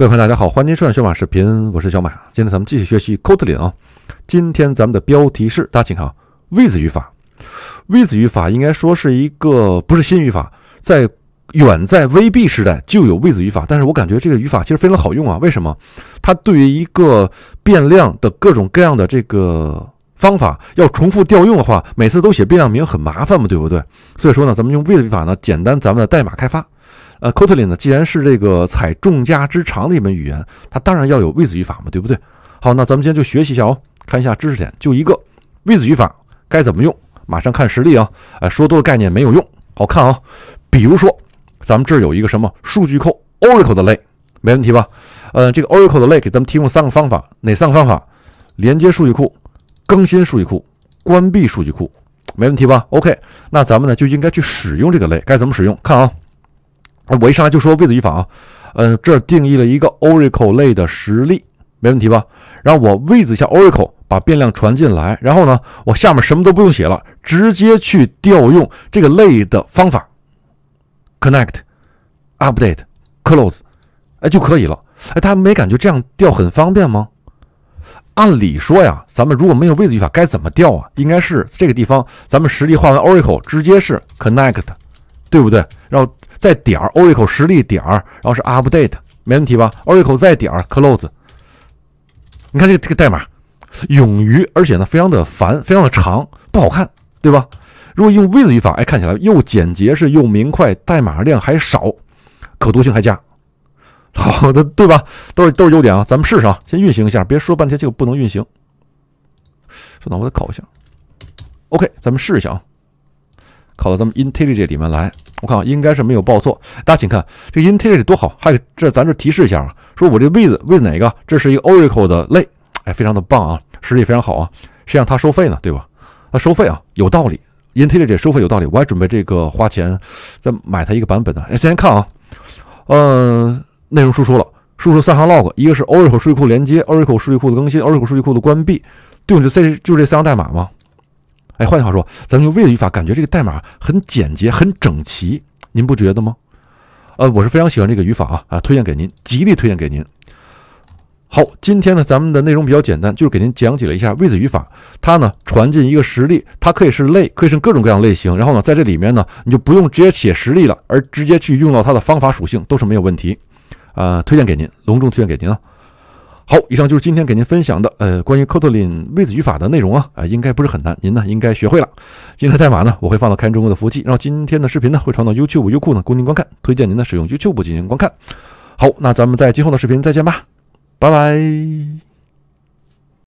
各位朋友，大家好，欢迎收看小马视频，我是小马。今天咱们继续学习 Kotlin 啊。今天咱们的标题是，大家请看啊，with 语法。with 语法应该说是一个不是新语法，在远在 VB 时代就有 with 语法，但是我感觉这个语法其实非常好用啊。为什么？它对于一个变量的各种各样的这个方法要重复调用的话，每次都写变量名很麻烦嘛，对不对？所以说呢，咱们用 with 语法呢，简单咱们的代码开发。呃，Kotlin 呢，既然是这个采众家之长的一门语言，它当然要有 with 语法嘛，对不对？好，那咱们今天就学习一下哦，看一下知识点，就一个 with 语法该怎么用。马上看实例啊，哎，说多了概念没有用，好看啊。比如说，咱们这儿有一个什么数据库 Oracle 的类，没问题吧？呃，这个 Oracle 的类给咱们提供三个方法，哪三个方法？连接数据库、更新数据库、关闭数据库，没问题吧？OK，那咱们呢就应该去使用这个类，该怎么使用？看啊。我一上来就说 with 语法啊，嗯，这儿定义了一个 Oracle 类的实例，没问题吧？然后我 with 一下 Oracle，把变量传进来，然后呢，我下面什么都不用写了，直接去调用这个类的方法，connect、update、close，哎就可以了。哎，他没感觉这样调很方便吗？按理说呀，咱们如果没有 with 语法，该怎么调啊？应该是这个地方，咱们实例画完 Oracle，直接是 connect，对不对？然后。再点儿 Oracle 实例点儿，然后是 Update 没问题吧？Oracle 再点儿 Close。你看这个、这个代码，冗余，而且呢非常的烦，非常的长，不好看，对吧？如果用 With 语法，哎，看起来又简洁是又明快，代码量还少，可读性还加，好的，对吧？都是都是优点啊。咱们试试啊，先运行一下，别说半天这个不能运行。稍等，我再考一下，OK，咱们试一下啊，考到咱们 IntelliJ 里面来。我看啊，应该是没有报错。大家请看，这 i n t e l l i 多好！还这咱这提示一下啊，说我这位 i 位 h 哪个？这是一个 Oracle 的类，哎，非常的棒啊，实力非常好啊。实际上它收费呢，对吧？它收费啊，有道理。i n t e l l i 收费有道理，我还准备这个花钱再买它一个版本呢。哎，先看啊，嗯，内容输出了，输出三行 log，一个是 Oracle 数据库连接，Oracle 数据库的更新，Oracle 数据库的关闭，对应就 C 就这三行代码吗？哎，换句话说，咱们用 with 语法，感觉这个代码很简洁、很整齐，您不觉得吗？呃，我是非常喜欢这个语法啊啊，推荐给您，极力推荐给您。好，今天呢，咱们的内容比较简单，就是给您讲解了一下 with 语法。它呢，传进一个实例，它可以是类，可以是各种各样类型。然后呢，在这里面呢，你就不用直接写实例了，而直接去用到它的方法属性都是没有问题。呃，推荐给您，隆重推荐给您啊。好，以上就是今天给您分享的呃关于 Kotlin 位置语法的内容啊啊，应该不是很难，您呢应该学会了。今天的代码呢，我会放到开言中国的服务器，然后今天的视频呢会传到 YouTube、优酷呢供您观看，推荐您呢使用 YouTube 进行观看。好，那咱们在今后的视频再见吧，拜拜。